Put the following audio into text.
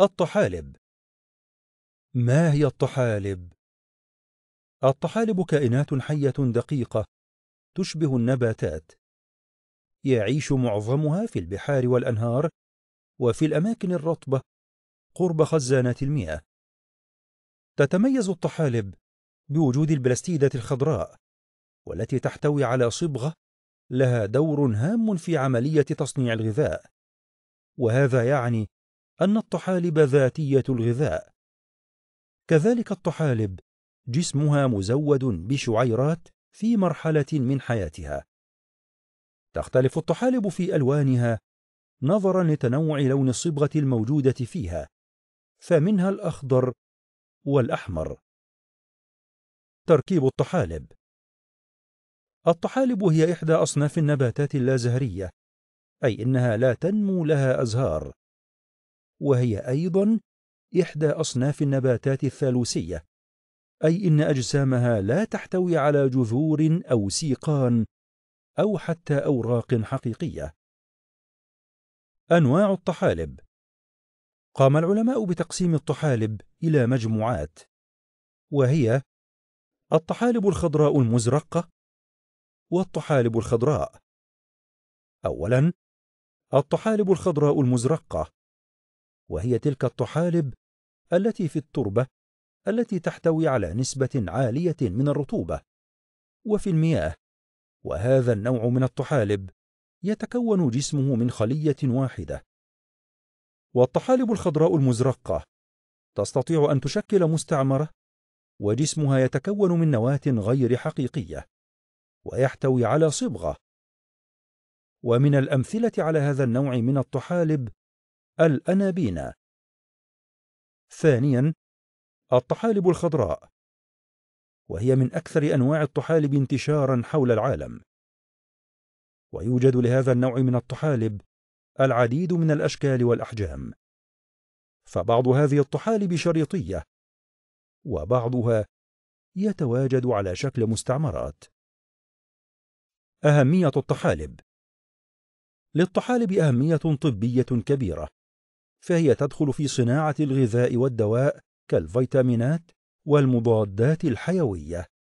الطحالب ما هي الطحالب؟ الطحالب كائنات حية دقيقة تشبه النباتات يعيش معظمها في البحار والأنهار وفي الأماكن الرطبة قرب خزانات المياه تتميز الطحالب بوجود البلاستيدة الخضراء والتي تحتوي على صبغة لها دور هام في عملية تصنيع الغذاء وهذا يعني أن الطحالب ذاتية الغذاء كذلك الطحالب جسمها مزود بشعيرات في مرحلة من حياتها تختلف الطحالب في ألوانها نظرا لتنوع لون الصبغة الموجودة فيها فمنها الأخضر والأحمر تركيب الطحالب الطحالب هي إحدى أصناف النباتات اللازهرية أي إنها لا تنمو لها أزهار وهي أيضا إحدى أصناف النباتات الثالوسية أي إن أجسامها لا تحتوي على جذور أو سيقان أو حتى أوراق حقيقية أنواع الطحالب قام العلماء بتقسيم الطحالب إلى مجموعات وهي الطحالب الخضراء المزرقة والطحالب الخضراء أولا الطحالب الخضراء المزرقة وهي تلك الطحالب التي في التربة التي تحتوي على نسبة عالية من الرطوبة وفي المياه وهذا النوع من الطحالب يتكون جسمه من خلية واحدة والطحالب الخضراء المزرقة تستطيع أن تشكل مستعمرة وجسمها يتكون من نواة غير حقيقية ويحتوي على صبغة ومن الأمثلة على هذا النوع من الطحالب الأنابينا ثانيا الطحالب الخضراء وهي من أكثر أنواع الطحالب انتشارا حول العالم ويوجد لهذا النوع من الطحالب العديد من الأشكال والأحجام فبعض هذه الطحالب شريطية وبعضها يتواجد على شكل مستعمرات أهمية الطحالب للطحالب أهمية طبية كبيرة فهي تدخل في صناعة الغذاء والدواء كالفيتامينات والمضادات الحيوية